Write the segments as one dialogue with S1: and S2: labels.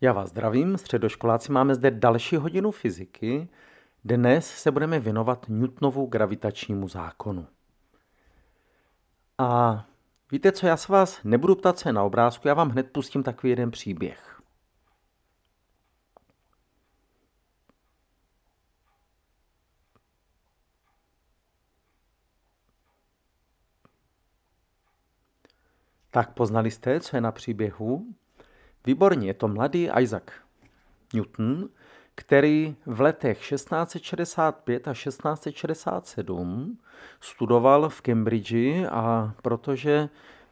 S1: Já vás zdravím, středoškoláci, máme zde další hodinu fyziky. Dnes se budeme věnovat Newtonovu gravitačnímu zákonu. A víte co, já se vás nebudu ptat se na obrázku, já vám hned pustím takový jeden příběh. Tak poznali jste, co je na příběhu? Výborně, je to mladý Isaac Newton, který v letech 1665 a 1667 studoval v Cambridge a protože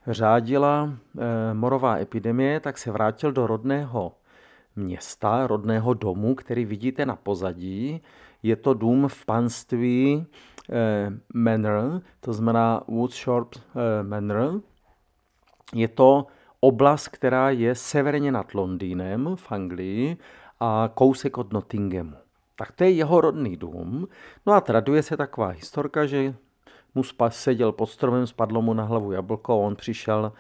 S1: řádila eh, morová epidemie, tak se vrátil do rodného města, rodného domu, který vidíte na pozadí. Je to dům v panství eh, Manor, to znamená Woodshorp eh, Manor. Je to oblast, která je severně nad Londýnem v Anglii a kousek od Nottinghamu. Tak to je jeho rodný dům. No a traduje se taková historka, že mu seděl pod stromem, spadlo mu na hlavu jablko a on přišel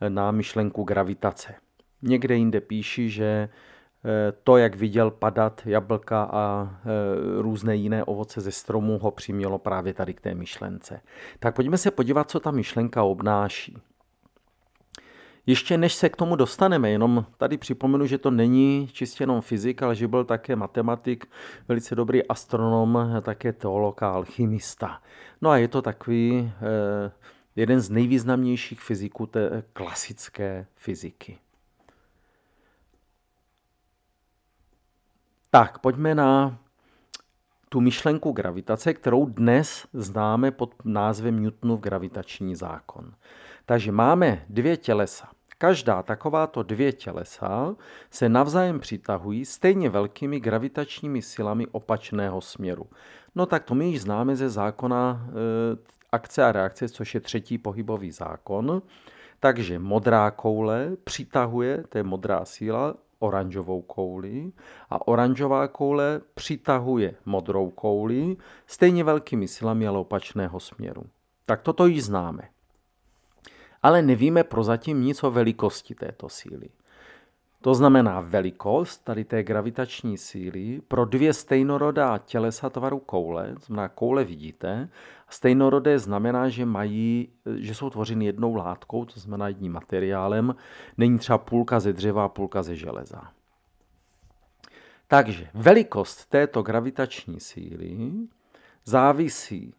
S1: eh, na myšlenku gravitace. Někde jinde píší, že eh, to, jak viděl padat jablka a eh, různé jiné ovoce ze stromu, ho přimělo právě tady k té myšlence. Tak pojďme se podívat, co ta myšlenka obnáší. Ještě než se k tomu dostaneme, jenom tady připomenu, že to není čistě jenom fyzik, ale že byl také matematik, velice dobrý astronom, také teolog a alchymista. No a je to takový eh, jeden z nejvýznamnějších fyziků té klasické fyziky. Tak, pojďme na tu myšlenku gravitace, kterou dnes známe pod názvem Newtonův gravitační zákon. Takže máme dvě tělesa. Každá takováto dvě tělesa se navzájem přitahují stejně velkými gravitačními silami opačného směru. No tak to my již známe ze zákona e, akce a reakce, což je třetí pohybový zákon. Takže modrá koule přitahuje, to je modrá síla, oranžovou kouli a oranžová koule přitahuje modrou kouli stejně velkými silami, ale opačného směru. Tak toto již známe ale nevíme prozatím nic o velikosti této síly. To znamená, velikost tady té gravitační síly pro dvě stejnorodá tělesa tvaru koule, znamená koule vidíte, stejnorodé znamená, že, mají, že jsou tvořeny jednou látkou, to znamená jedním materiálem, není třeba půlka ze dřeva a půlka ze železa. Takže velikost této gravitační síly závisí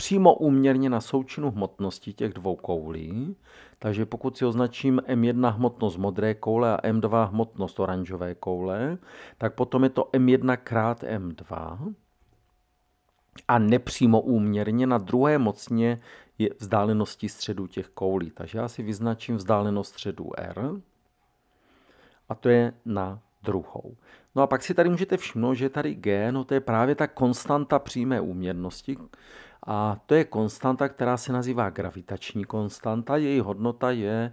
S1: přímo úměrně na součinu hmotnosti těch dvou koulí, takže pokud si označím M1 hmotnost modré koule a M2 hmotnost oranžové koule, tak potom je to M1 krát M2 a nepřímo úměrně na druhé mocně je vzdálenosti středu těch koulí. Takže já si vyznačím vzdálenost středu R a to je na druhou. No a pak si tady můžete všimnout, že tady G, no to je právě ta konstanta přímé úměrnosti, a to je konstanta, která se nazývá gravitační konstanta. Její hodnota je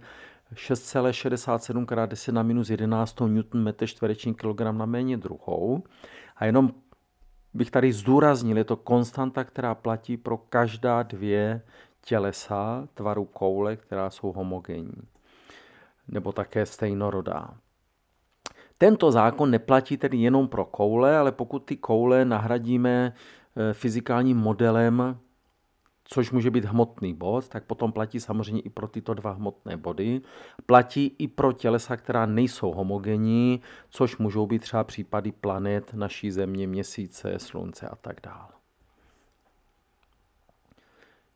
S1: 6,67 x 10 na minus 11 newton metr čtvereční kilogram na méně druhou. A jenom bych tady zdůraznil, je to konstanta, která platí pro každá dvě tělesa tvaru koule, která jsou homogenní nebo také stejnorodá. Tento zákon neplatí tedy jenom pro koule, ale pokud ty koule nahradíme Eh, fyzikálním modelem, což může být hmotný bod, tak potom platí samozřejmě i pro tyto dva hmotné body. Platí i pro tělesa, která nejsou homogenní, což můžou být třeba případy planet, naší země, měsíce, slunce a tak dále.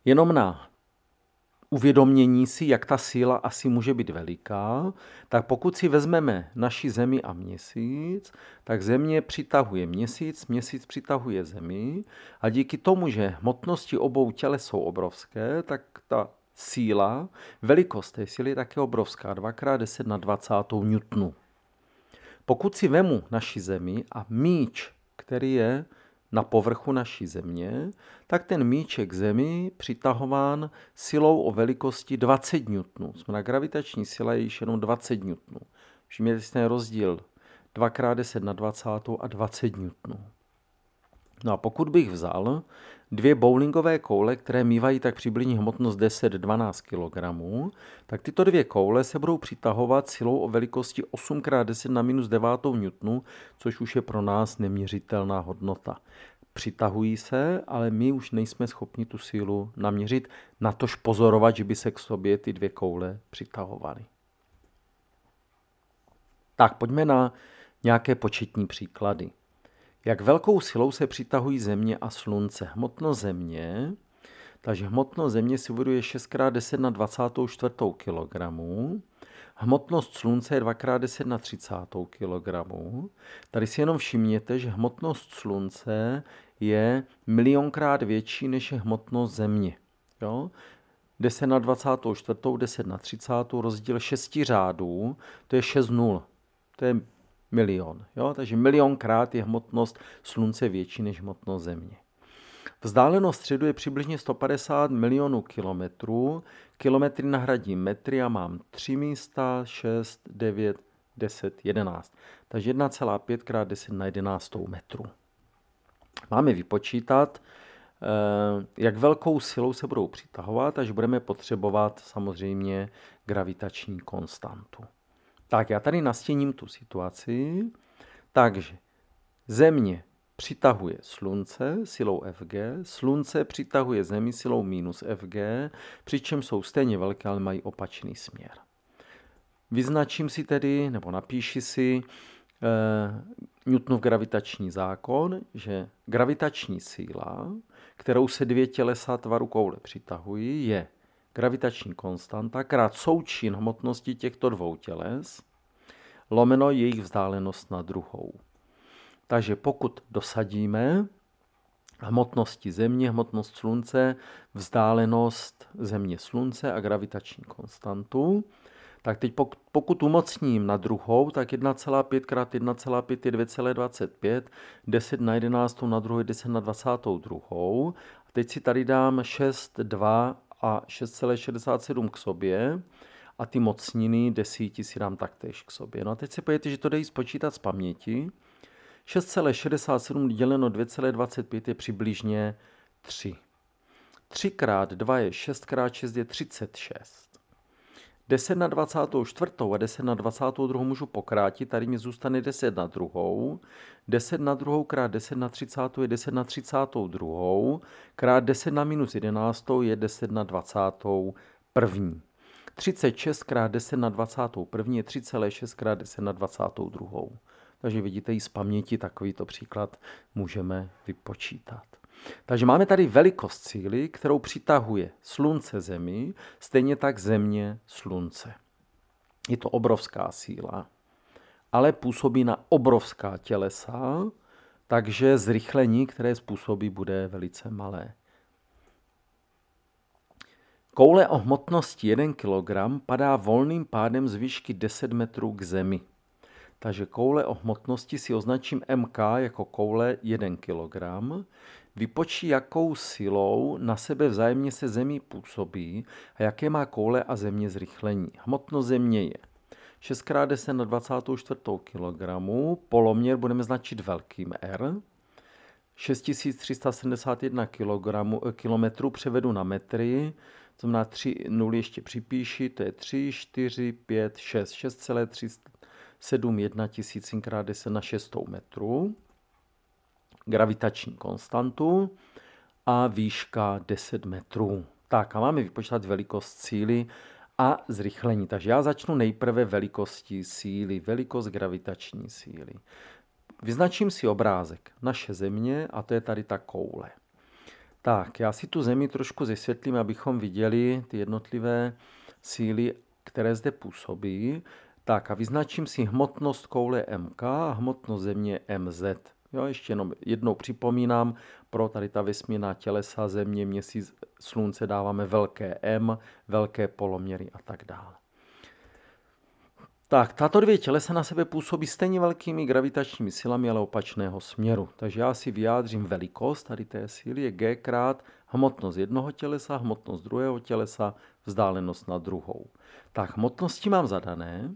S1: Jenom na uvědomění si, jak ta síla asi může být veliká, tak pokud si vezmeme naši zemi a měsíc, tak země přitahuje měsíc, měsíc přitahuje zemi a díky tomu, že hmotnosti obou těles jsou obrovské, tak ta síla, velikost té síly je také obrovská, 2x10 na 20 newtonu. Pokud si vemu naši zemi a míč, který je na povrchu naší země, tak ten míček zemi přitahován silou o velikosti 20 N. Znamená, gravitační sila je již jenom 20 N. Všimněte si ten rozdíl 2x10 na 20 a 20 N. No a pokud bych vzal, dvě bowlingové koule, které mývají tak přibližně hmotnost 10-12 kg, tak tyto dvě koule se budou přitahovat silou o velikosti 8x10 na minus 9 newtonu, což už je pro nás neměřitelná hodnota. Přitahují se, ale my už nejsme schopni tu sílu naměřit, natož pozorovat, že by se k sobě ty dvě koule přitahovaly. Tak pojďme na nějaké početní příklady. Jak velkou silou se přitahují země a slunce? Hmotno země, takže hmotno země si uvěduje 6x10 na 24 kg. Hmotnost slunce je 2x10 na 30 kg. Tady si jenom všimněte, že hmotnost slunce je milionkrát větší než je hmotnost země. Jo? 10 na 24, 10 na 30, rozdíl 6 řádů, to je 6 nul. To je milion. Jo? Takže milionkrát je hmotnost Slunce větší než hmotnost Země. Vzdálenost středu je přibližně 150 milionů kilometrů. Kilometry nahradím metry a mám 3 místa, 6, 9, 10, 11. Takže 1,5 krát 10 na 11 metrů. Máme vypočítat, eh, jak velkou silou se budou přitahovat, až budeme potřebovat samozřejmě gravitační konstantu. Tak já tady nastěním tu situaci. Takže země přitahuje slunce silou Fg, slunce přitahuje zemi silou minus Fg, přičem jsou stejně velké, ale mají opačný směr. Vyznačím si tedy, nebo napíši si eh, Newtonův gravitační zákon, že gravitační síla, kterou se dvě tělesa tvaru koule přitahují, je gravitační konstanta krát součin hmotnosti těchto dvou těles lomeno jejich vzdálenost na druhou. Takže pokud dosadíme hmotnosti Země, hmotnost Slunce, vzdálenost Země Slunce a gravitační konstantu, tak teď pokud umocním na druhou, tak 1,5 x 1,5 je 2,25, 10 na 11 na druhou je 10 na 22. A teď si tady dám 6, 2 a 6,67 k sobě a ty mocniny desíti si dám taktéž k sobě. No a teď si pojďte, že to dejí spočítat z paměti. 6,67 děleno 2,25 je přibližně 3. 3 x 2 je 6 x 6 je 36. 10 na 24 a 10 na 22 můžu pokrátit, tady mi zůstane 10 na 2. 10 na 2 krát 10 na 30 je 10 na 32, krát 10 na minus 11 je 10 na 21. 36 krát 10 na 21 je 3,6 krát 10 na 22. Takže vidíte i z paměti takovýto příklad můžeme vypočítat. Takže máme tady velikost síly, kterou přitahuje slunce zemi, stejně tak země slunce. Je to obrovská síla, ale působí na obrovská tělesa, takže zrychlení, které způsobí, bude velice malé. Koule o hmotnosti 1 kg padá volným pádem z výšky 10 metrů k zemi. Takže koule o hmotnosti si označím MK jako koule 1 kg. Vypočí, jakou silou na sebe vzájemně se zemí působí a jaké má koule a země zrychlení. Hmotnost země je 6x10 na 24 kg, poloměr budeme značit velkým R, 6371 km eh, převedu na metry, to znamená 3 nuly ještě připíši, to je 3, 4, 5, 6, 6,3 7 1 tisícinkrát 10 na 6 metru, gravitační konstantu a výška 10 metrů. Tak a máme vypočítat velikost síly a zrychlení. Takže já začnu nejprve velikostí síly, velikost gravitační síly. Vyznačím si obrázek naše země a to je tady ta koule. Tak, já si tu zemi trošku zesvětlím, abychom viděli ty jednotlivé síly, které zde působí. Tak a vyznačím si hmotnost koule MK a hmotnost Země MZ. Jo, ještě jenom jednou připomínám, pro tady ta vesmírná tělesa, Země, Měsíc, Slunce dáváme velké M, velké poloměry a tak dále. Tak, tato dvě tělesa na sebe působí stejně velkými gravitačními silami, ale opačného směru. Takže já si vyjádřím velikost tady té síly je g krát hmotnost jednoho tělesa, hmotnost druhého tělesa, vzdálenost na druhou. Tak, hmotnosti mám zadané,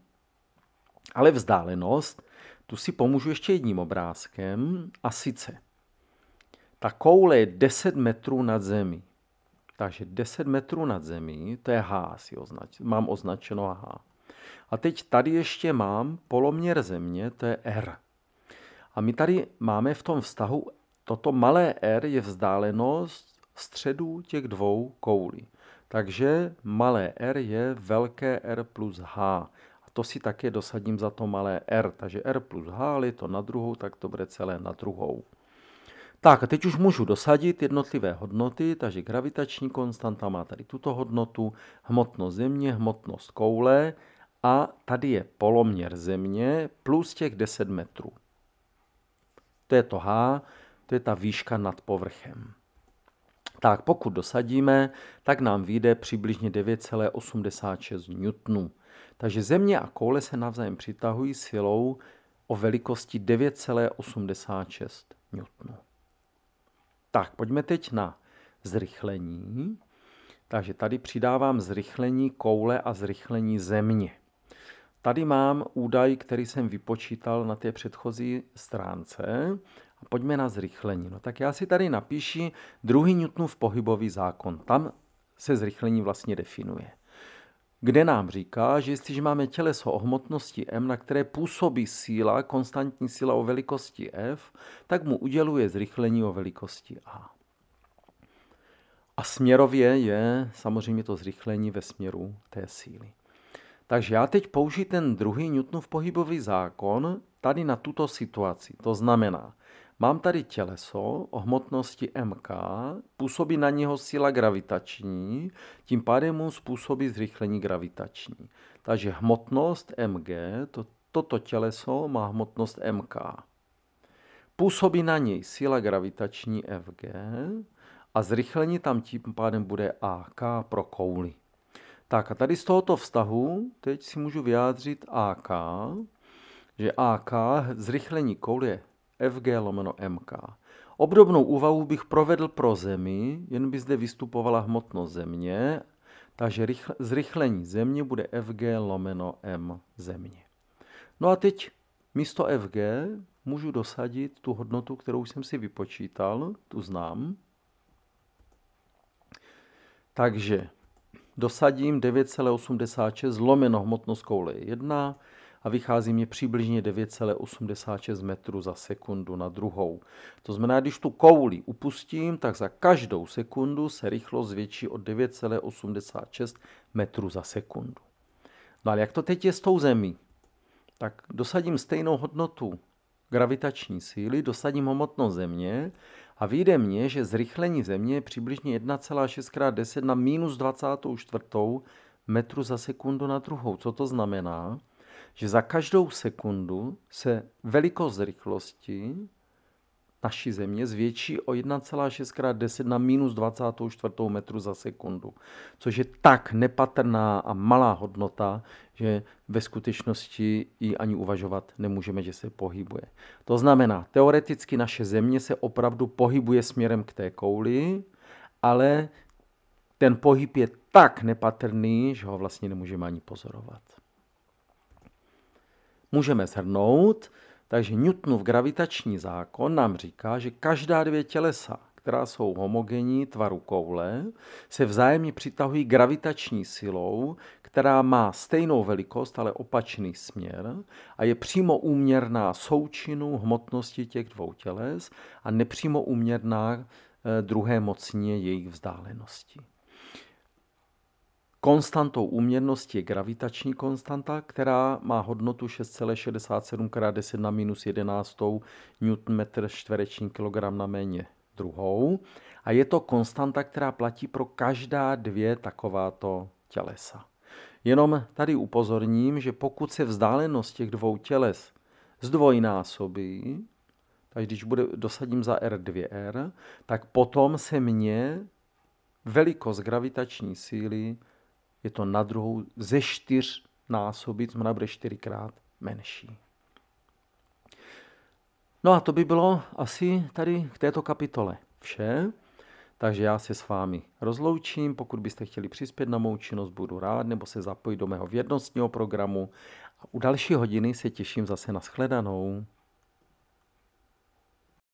S1: ale vzdálenost, tu si pomůžu ještě jedním obrázkem, a sice ta koule je 10 metrů nad zemí. Takže 10 metrů nad zemí, to je H, si označ, mám označeno H. A teď tady ještě mám poloměr země, to je R. A my tady máme v tom vztahu, toto malé R je vzdálenost středu těch dvou koulí. Takže malé r je velké R plus H to si také dosadím za to malé r, takže r plus h, ale to na druhou, tak to bude celé na druhou. Tak a teď už můžu dosadit jednotlivé hodnoty, takže gravitační konstanta má tady tuto hodnotu, hmotnost země, hmotnost koule a tady je poloměr země plus těch 10 metrů. To je to h, to je ta výška nad povrchem. Tak pokud dosadíme, tak nám vyjde přibližně 9,86 newtonů. Takže země a koule se navzájem přitahují silou o velikosti 9,86 N. Tak, pojďme teď na zrychlení. Takže tady přidávám zrychlení koule a zrychlení země. Tady mám údaj, který jsem vypočítal na té předchozí stránce. A pojďme na zrychlení. No tak já si tady napíši druhý Newtonův pohybový zákon. Tam se zrychlení vlastně definuje kde nám říká, že jestliže máme těleso o hmotnosti m, na které působí síla, konstantní síla o velikosti f, tak mu uděluje zrychlení o velikosti a. A směrově je samozřejmě to zrychlení ve směru té síly. Takže já teď použiji ten druhý Newtonův pohybový zákon tady na tuto situaci. To znamená, Mám tady těleso o hmotnosti mk, působí na něho síla gravitační, tím pádem mu způsobí zrychlení gravitační. Takže hmotnost mg, to, toto těleso má hmotnost mk. Působí na něj síla gravitační fg a zrychlení tam tím pádem bude ak pro kouli. Tak a tady z tohoto vztahu teď si můžu vyjádřit AK, že AK zrychlení koule je FG lomeno MK. Obdobnou úvahu bych provedl pro Zemi, jen by zde vystupovala hmotnost Země, takže zrychlení Země bude FG lomeno M Země. No a teď místo FG můžu dosadit tu hodnotu, kterou jsem si vypočítal, tu znám. Takže dosadím 9,86 lomeno hmotnost koule 1, a vychází mě přibližně 9,86 metrů za sekundu na druhou. To znamená, když tu kouli upustím, tak za každou sekundu se rychlost zvětší o 9,86 metrů za sekundu. No ale jak to teď je s tou zemí? Tak dosadím stejnou hodnotu gravitační síly, dosadím hmotnost země a vyjde mně, že zrychlení země je přibližně 1,6x10 na minus 24 metru za sekundu na druhou. Co to znamená? že za každou sekundu se velikost rychlosti naší země zvětší o 1,6 x 10 na minus 24 metru za sekundu, což je tak nepatrná a malá hodnota, že ve skutečnosti ji ani uvažovat nemůžeme, že se pohybuje. To znamená, teoreticky naše země se opravdu pohybuje směrem k té kouli, ale ten pohyb je tak nepatrný, že ho vlastně nemůžeme ani pozorovat můžeme shrnout. Takže Newtonův gravitační zákon nám říká, že každá dvě tělesa, která jsou homogenní tvaru koule, se vzájemně přitahují gravitační silou, která má stejnou velikost, ale opačný směr a je přímo úměrná součinu hmotnosti těch dvou těles a nepřímo úměrná eh, druhé mocně jejich vzdálenosti. Konstantou úměrnosti je gravitační konstanta, která má hodnotu 6,67 x 10 na minus 11 Nm čtvereční kilogram na méně druhou. A je to konstanta, která platí pro každá dvě takováto tělesa. Jenom tady upozorním, že pokud se vzdálenost těch dvou těles zdvojnásobí, takže když bude, dosadím za R2R, tak potom se mně velikost gravitační síly je to na druhou ze čtyř násobit, znamená bude čtyřikrát menší. No a to by bylo asi tady k této kapitole vše. Takže já se s vámi rozloučím. Pokud byste chtěli přispět na mou činnost, budu rád, nebo se zapojit do mého vědnostního programu. A u další hodiny se těším zase na shledanou.